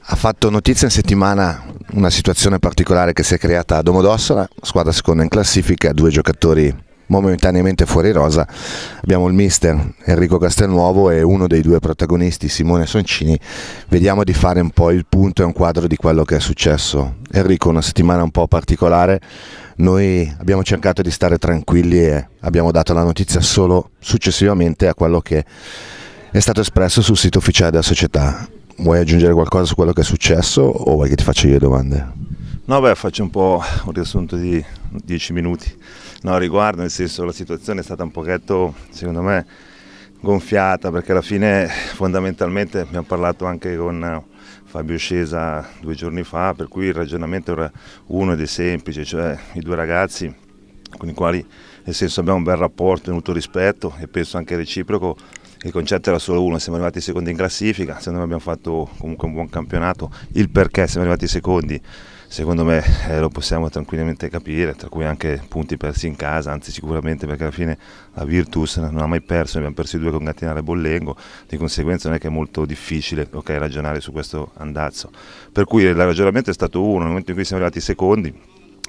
Ha fatto notizia in settimana una situazione particolare che si è creata a Domodossola, squadra seconda in classifica, due giocatori momentaneamente fuori rosa. Abbiamo il mister Enrico Castelnuovo e uno dei due protagonisti, Simone Soncini. Vediamo di fare un po' il punto e un quadro di quello che è successo. Enrico, una settimana un po' particolare. Noi abbiamo cercato di stare tranquilli e abbiamo dato la notizia solo successivamente a quello che è stato espresso sul sito ufficiale della società vuoi aggiungere qualcosa su quello che è successo o vuoi che ti faccia io domande? No, beh, faccio un po' un riassunto di dieci minuti. No, riguardo, nel senso, la situazione è stata un pochetto, secondo me, gonfiata perché alla fine fondamentalmente abbiamo parlato anche con Fabio Scesa due giorni fa, per cui il ragionamento era uno ed è semplice, cioè i due ragazzi con i quali nel senso abbiamo un bel rapporto, tenuto rispetto e penso anche reciproco, il concetto era solo uno, siamo arrivati secondi in classifica, secondo me abbiamo fatto comunque un buon campionato, il perché siamo arrivati secondi secondo me eh, lo possiamo tranquillamente capire, tra cui anche punti persi in casa, anzi sicuramente perché alla fine la Virtus non ha mai perso, ne abbiamo persi due con Gattinara e Bollengo, di conseguenza non è che è molto difficile okay, ragionare su questo andazzo. Per cui il ragionamento è stato uno, nel momento in cui siamo arrivati secondi,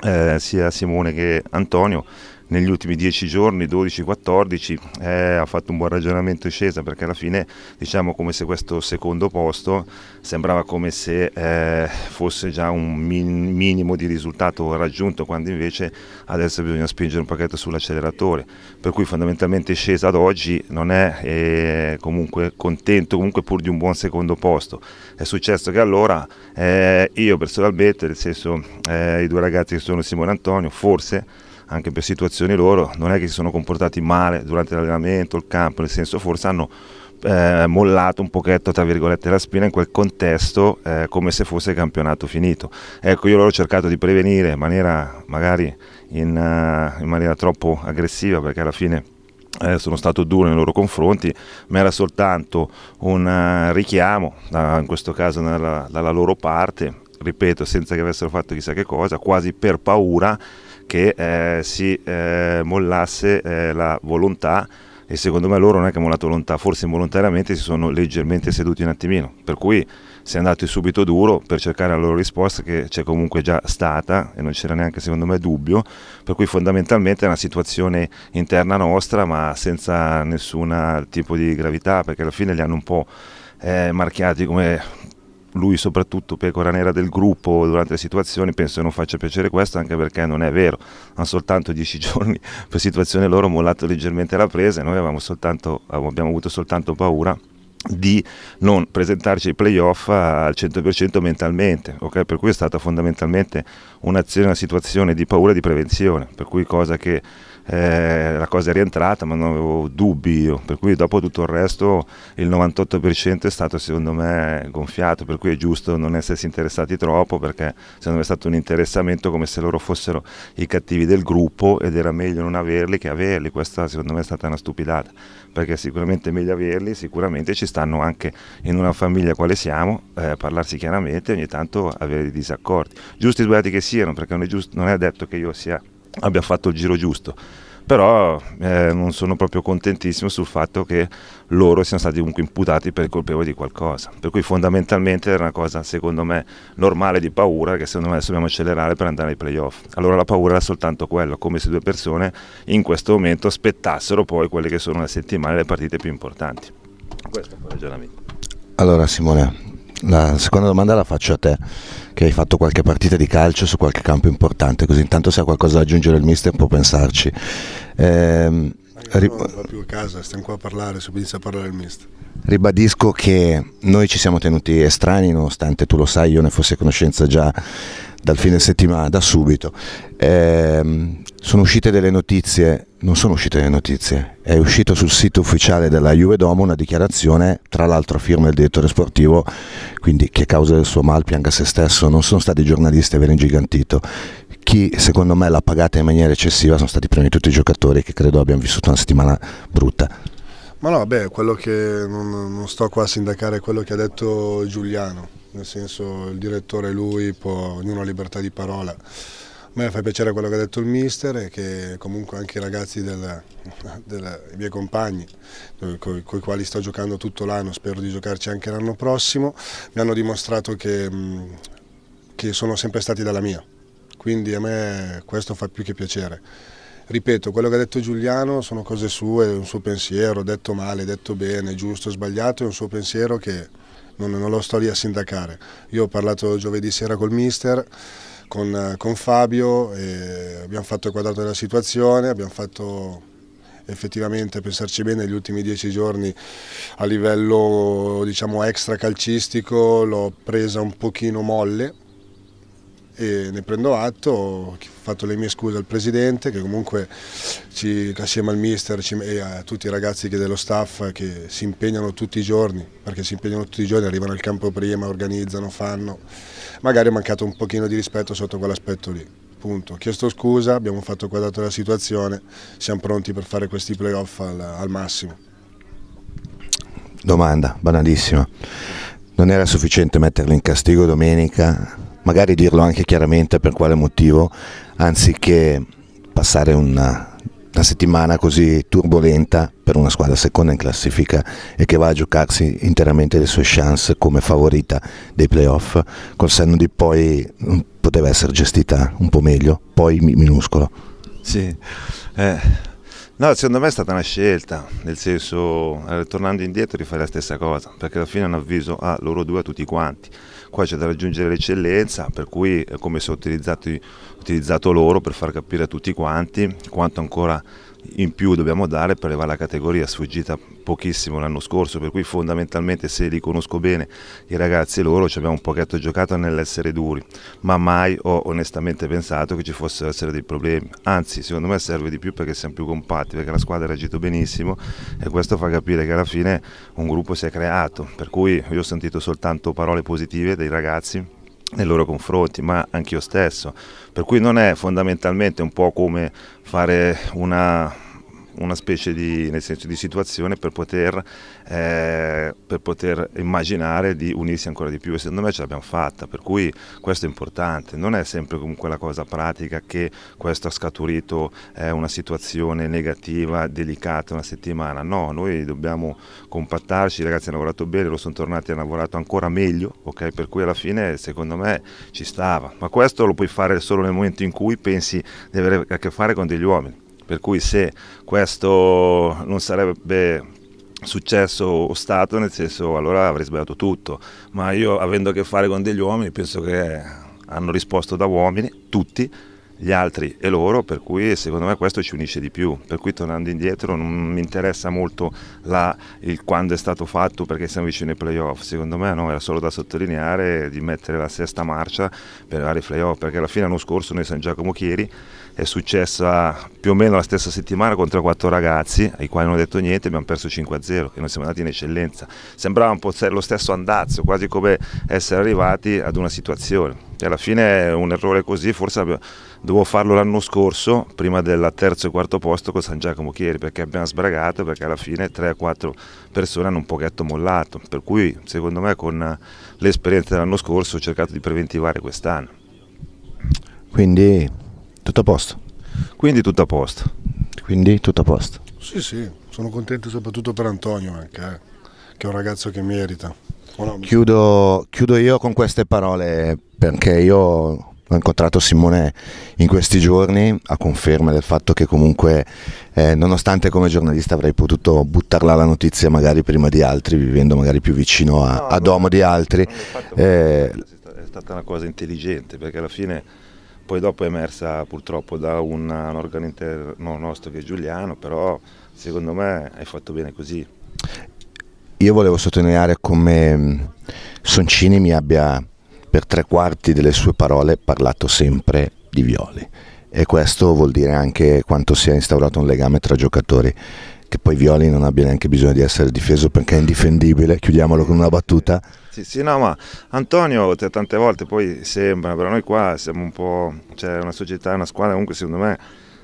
eh, sia Simone che Antonio negli ultimi 10 giorni, 12-14, eh, ha fatto un buon ragionamento in scesa perché alla fine diciamo come se questo secondo posto sembrava come se eh, fosse già un min minimo di risultato raggiunto quando invece adesso bisogna spingere un pacchetto sull'acceleratore per cui fondamentalmente scesa ad oggi non è eh, comunque contento comunque pur di un buon secondo posto è successo che allora eh, io personalmente nel senso eh, i due ragazzi che sono Simone e Antonio forse anche per situazioni loro, non è che si sono comportati male durante l'allenamento, il campo, nel senso forse hanno eh, mollato un pochetto tra virgolette la spina in quel contesto eh, come se fosse campionato finito. Ecco, io loro ho cercato di prevenire in maniera magari in, uh, in maniera troppo aggressiva perché alla fine eh, sono stato duro nei loro confronti, ma era soltanto un eh, richiamo, da, in questo caso dalla, dalla loro parte, ripeto, senza che avessero fatto chissà che cosa, quasi per paura che eh, si eh, mollasse eh, la volontà e secondo me loro non è che hanno mollato volontà, forse involontariamente si sono leggermente seduti un attimino, per cui si è andati subito duro per cercare la loro risposta che c'è comunque già stata e non c'era neanche secondo me dubbio, per cui fondamentalmente è una situazione interna nostra ma senza nessun tipo di gravità perché alla fine li hanno un po' eh, marchiati come lui soprattutto pecora nera del gruppo durante le situazioni penso che non faccia piacere questo anche perché non è vero hanno soltanto dieci giorni per situazione loro mollato leggermente la presa e noi soltanto, abbiamo avuto soltanto paura di non presentarci ai playoff al 100% mentalmente, okay? per cui è stata fondamentalmente un'azione, una situazione di paura e di prevenzione, per cui cosa che eh, la cosa è rientrata ma non avevo dubbi io, per cui dopo tutto il resto il 98% è stato secondo me gonfiato, per cui è giusto non essersi interessati troppo perché secondo me è stato un interessamento come se loro fossero i cattivi del gruppo ed era meglio non averli che averli, questa secondo me è stata una stupidata perché sicuramente è meglio averli, sicuramente ci stanno anche in una famiglia quale siamo, eh, parlarsi chiaramente e ogni tanto avere dei disaccordi, giusti e sbagliati che siano perché non è, giusto, non è detto che io sia abbia fatto il giro giusto però eh, non sono proprio contentissimo sul fatto che loro siano stati comunque imputati per colpevoli di qualcosa. Per cui fondamentalmente era una cosa, secondo me, normale di paura, che secondo me adesso dobbiamo accelerare per andare ai playoff. Allora la paura era soltanto quella, come se due persone in questo momento aspettassero poi quelle che sono le settimane, le partite più importanti. Questo è il ragionamento. Allora Simone, la seconda domanda la faccio a te, che hai fatto qualche partita di calcio su qualche campo importante, così intanto se ha qualcosa da aggiungere il mister può pensarci. Eh, Rib- non va più a casa, stiamo qua a parlare, subisce a parlare il mister. Ribadisco che noi ci siamo tenuti estranei, nonostante tu lo sai, io ne fossi a conoscenza già dal fine settimana, da subito. Eh, sono uscite delle notizie, non sono uscite le notizie, è uscito sul sito ufficiale della Juve Domo una dichiarazione, tra l'altro firma il direttore sportivo, quindi che a causa del suo mal pianga se stesso, non sono stati i giornalisti a aver ingigantito. Chi secondo me l'ha pagata in maniera eccessiva sono stati prima di tutti i giocatori che credo abbiano vissuto una settimana brutta. Ma no, beh, quello che non, non sto qua a sindacare quello che ha detto Giuliano nel senso il direttore lui, può, ognuno ha libertà di parola. A me fa piacere quello che ha detto il mister e che comunque anche i ragazzi del, del, i miei compagni con i quali sto giocando tutto l'anno, spero di giocarci anche l'anno prossimo, mi hanno dimostrato che, che sono sempre stati dalla mia. Quindi a me questo fa più che piacere ripeto, quello che ha detto Giuliano sono cose sue, è un suo pensiero, detto male, detto bene, giusto, sbagliato, è un suo pensiero che non, non, lo sto lì a sindacare. Io ho parlato giovedì sera col mister, con, con Fabio, abbiamo fatto il quadrato della situazione, abbiamo fatto effettivamente pensarci bene negli ultimi dieci giorni a livello diciamo extra calcistico l'ho presa un pochino molle e ne prendo atto, ho fatto le mie scuse al Presidente che comunque ci, assieme al Mister e a tutti i ragazzi dello staff che si impegnano tutti i giorni, perché si impegnano tutti i giorni, arrivano al campo prima, organizzano, fanno, magari è mancato un pochino di rispetto sotto quell'aspetto lì. Punto. Ho chiesto scusa, abbiamo fatto quadrato la situazione, siamo pronti per fare questi playoff al, al massimo. Domanda banalissima. Non era sufficiente metterlo in castigo domenica magari dirlo anche chiaramente per quale motivo, anziché passare una, una settimana così turbolenta per una squadra seconda in classifica e che va a giocarsi interamente le sue chance come favorita dei playoff, col senno di poi mm, poteva essere gestita un po' meglio, poi minuscolo. Sì, eh, no, secondo me è stata una scelta, nel senso, eh, tornando indietro, di fare la stessa cosa, perché alla fine è un avviso a ah, loro due a tutti quanti qua c'è da raggiungere l'eccellenza, per cui è come se ho utilizzato, utilizzato loro per far capire a tutti quanti quanto ancora in più dobbiamo dare per elevare la categoria sfuggita pochissimo l'anno scorso, per cui fondamentalmente se li conosco bene i ragazzi loro ci abbiamo un pochetto giocato nell'essere duri, ma mai ho onestamente pensato che ci fossero essere dei problemi, anzi secondo me serve di più perché siamo più compatti, perché la squadra ha reagito benissimo e questo fa capire che alla fine un gruppo si è creato, per cui io ho sentito soltanto parole positive dei ragazzi nei loro confronti, ma anche io stesso. Per cui non è fondamentalmente un po' come fare una una specie di, senso, di situazione per poter, eh, per poter, immaginare di unirsi ancora di più e secondo me ce l'abbiamo fatta, per cui questo è importante, non è sempre comunque la cosa pratica che questo ha scaturito eh, una situazione negativa, delicata una settimana, no, noi dobbiamo compattarci, i ragazzi hanno lavorato bene, lo sono tornati e hanno lavorato ancora meglio, okay? per cui alla fine secondo me ci stava, ma questo lo puoi fare solo nel momento in cui pensi di avere a che fare con degli uomini per cui se questo non sarebbe successo o stato, nel senso allora avrei sbagliato tutto, ma io avendo a che fare con degli uomini penso che hanno risposto da uomini, tutti, gli altri e loro, per cui secondo me questo ci unisce di più, per cui tornando indietro non mi interessa molto la, il quando è stato fatto perché siamo vicini ai playoff, secondo me no, era solo da sottolineare di mettere la sesta marcia per arrivare ai playoff, perché alla fine l'anno scorso noi San Giacomo Chieri è successa più o meno la stessa settimana contro quattro ragazzi ai quali non ho detto niente abbiamo perso 5-0 e non siamo andati in eccellenza. Sembrava un po' lo stesso andazzo, quasi come essere arrivati ad una situazione. E alla fine un errore così forse dovevo farlo l'anno scorso, prima del terzo e quarto posto con San Giacomo Chieri, perché abbiamo sbragato, perché alla fine 3-4 persone hanno un pochetto mollato. Per cui secondo me con l'esperienza dell'anno scorso ho cercato di preventivare quest'anno. Quindi tutto a posto. Quindi tutto a posto. Quindi tutto a posto. Sì, sì, sono contento soprattutto per Antonio anche, eh, che è un ragazzo che merita. No, chiudo, chiudo io con queste parole perché io ho incontrato Simone in questi giorni a conferma del fatto che comunque eh, nonostante come giornalista avrei potuto buttarla la notizia magari prima di altri vivendo magari più vicino a, no, a domo di altri eh, è stata una cosa intelligente perché alla fine poi dopo è emersa purtroppo da un, un organo interno nostro che è Giuliano, però secondo me hai fatto bene così. Io volevo sottolineare come mm, Soncini mi abbia per tre quarti delle sue parole parlato sempre di Violi e questo vuol dire anche quanto sia instaurato un legame tra giocatori che poi Violi non abbia neanche bisogno di essere difeso perché è indifendibile, chiudiamolo con una battuta. Sì, sì no, ma Antonio tante volte poi sembra, però noi qua siamo un po', cioè una società, una squadra comunque secondo me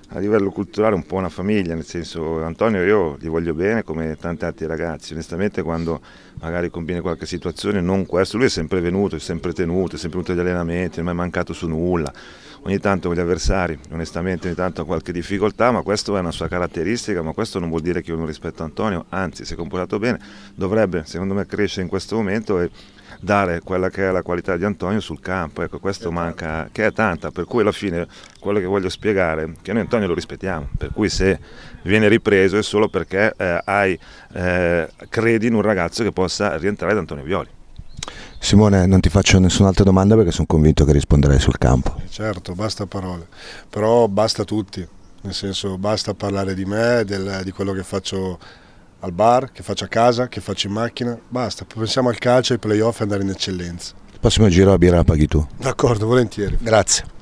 a livello culturale un po' una famiglia, nel senso Antonio io gli voglio bene come tanti altri ragazzi, onestamente quando magari combina qualche situazione non questo, lui è sempre venuto, è sempre tenuto, è sempre venuto agli allenamenti, non è mai mancato su nulla ogni tanto con gli avversari, onestamente ogni tanto ha qualche difficoltà, ma questa è una sua caratteristica, ma questo non vuol dire che io non rispetto Antonio, anzi si è comportato bene, dovrebbe secondo me crescere in questo momento e dare quella che è la qualità di Antonio sul campo, ecco questo certo. manca, che è tanta, per cui alla fine quello che voglio spiegare è che noi Antonio lo rispettiamo, per cui se viene ripreso è solo perché eh, hai, eh, credi in un ragazzo che possa rientrare da Antonio Violi. Simone, non ti faccio nessun'altra domanda perché sono convinto che risponderai sul campo. Certo, basta parole, però basta tutti, nel senso basta parlare di me, del, di quello che faccio al bar, che faccio a casa, che faccio in macchina, basta, pensiamo al calcio, ai playoff e andare in eccellenza. Il prossimo giro a birra la paghi tu. D'accordo, volentieri. Grazie.